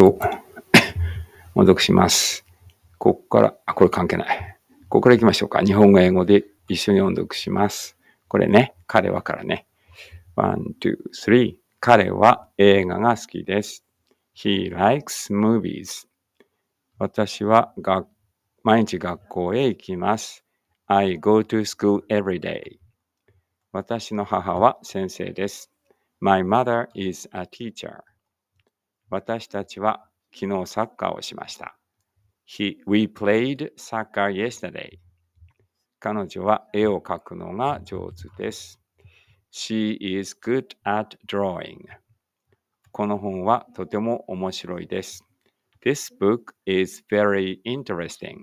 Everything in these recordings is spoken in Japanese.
と、戻します。ここから、あ、これ関係ない。ここから行きましょうか。日本語、英語で一緒に音読します。これね、彼はからね。123彼は映画が好きです。He likes movies. 私はが毎日学校へ行きます。I go to school every day. 私の母は先生です。My mother is a teacher. 私たちは昨日サッカーをしました。He, we played soccer yesterday. 彼女は絵を描くのが上手です。She is good at drawing. この本はとても面白いです。This book is very interesting.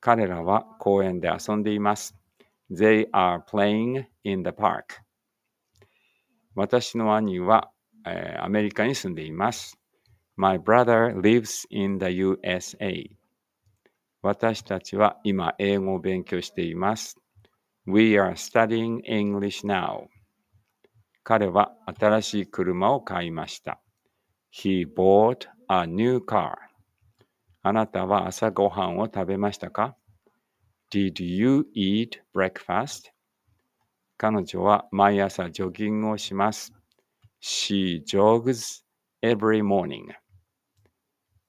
彼らは公園で遊んでいます。They are playing in the park. 私の兄はアメリカに住んでいます。My brother lives in the USA. 私たちは今英語を勉強しています。We are studying English now. 彼は新しい車を買いました。He bought a new car. あなたは朝ごはんを食べましたか ?Did you eat breakfast? 彼女は毎朝ジョギングをします。She jogs every morning.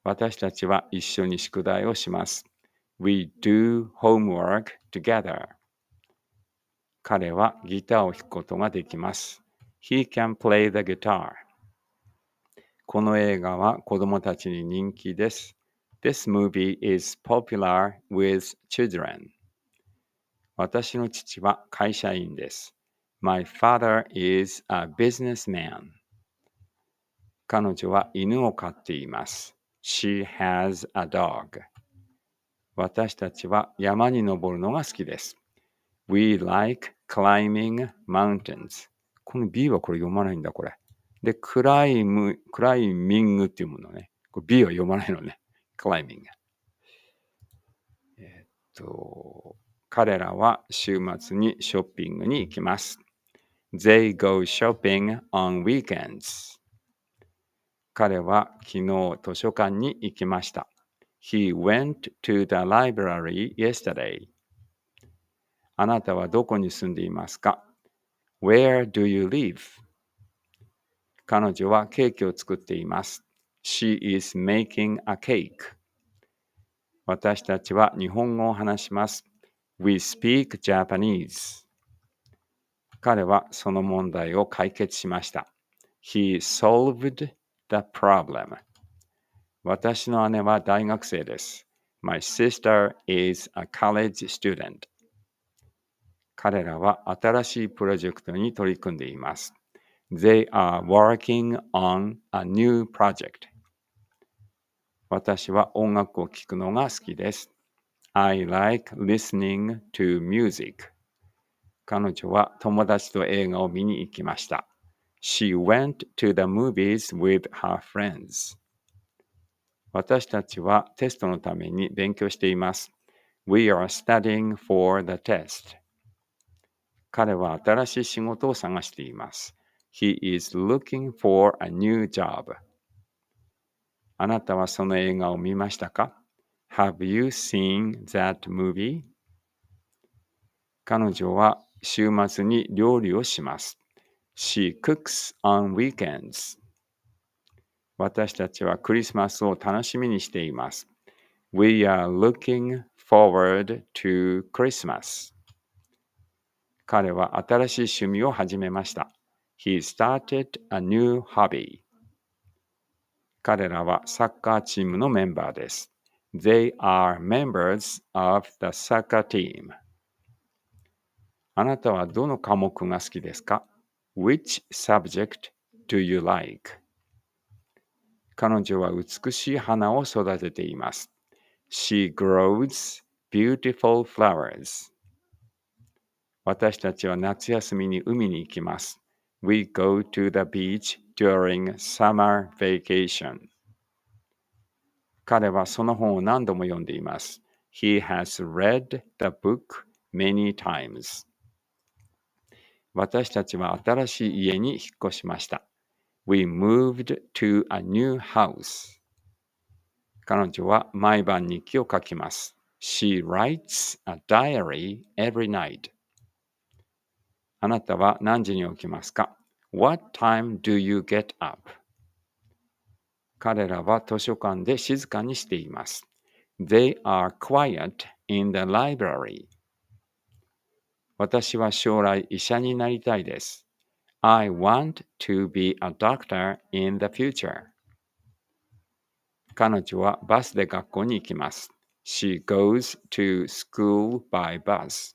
私たちは一緒に宿題をします。We do homework together. 彼はギターを弾くことができます。He can play the guitar. この映画は子供たちに人気です。This movie is popular with children. 私の父は会社員です。My father is a businessman. 彼女は犬を飼っています。She has a dog. 私たちは山に登るのが好きです。We like climbing mountains. この B はこれ読まないんだ、これ。で、クライム、クライミングっていうものね。B は読まないのね。クライミング。えっと、彼らは週末にショッピングに行きます。They go shopping on weekends. 彼は昨日図書館に行きました。He went to the library yesterday. あなたはどこに住んでいますか ?Where do you live? 彼女はケーキを作っています。She is making a cake. 私たちは日本語を話します。We speak Japanese. 彼はその問題を解決しました。He solved the problem. 私の姉は大学生です。My sister is a college student. 彼らは新しいプロジェクトに取り組んでいます。They are working on a new project. 私は音楽を聴くのが好きです。I like listening to music. 彼女は友達と映画を見に行きました。She went to the movies with her friends. 私たちはテストのために勉強しています。We are studying for the test. 彼は新しい仕事を探しています。He is looking for a new job. あなたはその映画を見ましたか ?Have you seen that movie? 彼女は週末に料理をします。She cooks on weekends. 私たちはクリスマスを楽しみにしています。We are looking forward to Christmas. 彼は新しい趣味を始めました。He started a new hobby. 彼らはサッカーチームのメンバーです。They are members of the soccer team. あなたはどの科目が好きですか ?Which subject do you like? 彼女は美しい花を育てています。She grows beautiful flowers. 私たちは夏休みに海に行きます。We go to the beach during summer vacation. 彼はその本を何度も読んでいます。He has read the book many times. 私たちは新しい家に引っ越しました。We moved to a new house. 彼女は毎晩日記を書きます。She writes a diary every night. あなたは何時に起きますか ?What time do you get up? 彼らは図書館で静かにしています。They are quiet in the library. 私は将来医者になりたいです。I want to be a doctor in the future. 彼女はバスで学校に行きます。She goes to school by bus.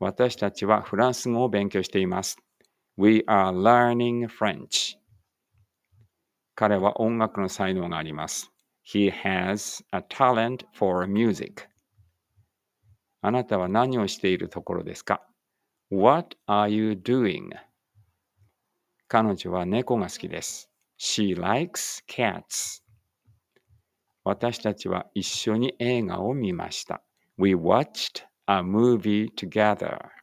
私たちはフランス語を勉強しています。We are learning French. 彼は音楽の才能があります。He has a talent for music. あなたは何をしているところですか ?What are you doing? 彼女は猫が好きです。She likes cats. 私たちは一緒に映画を見ました。We watched a movie together.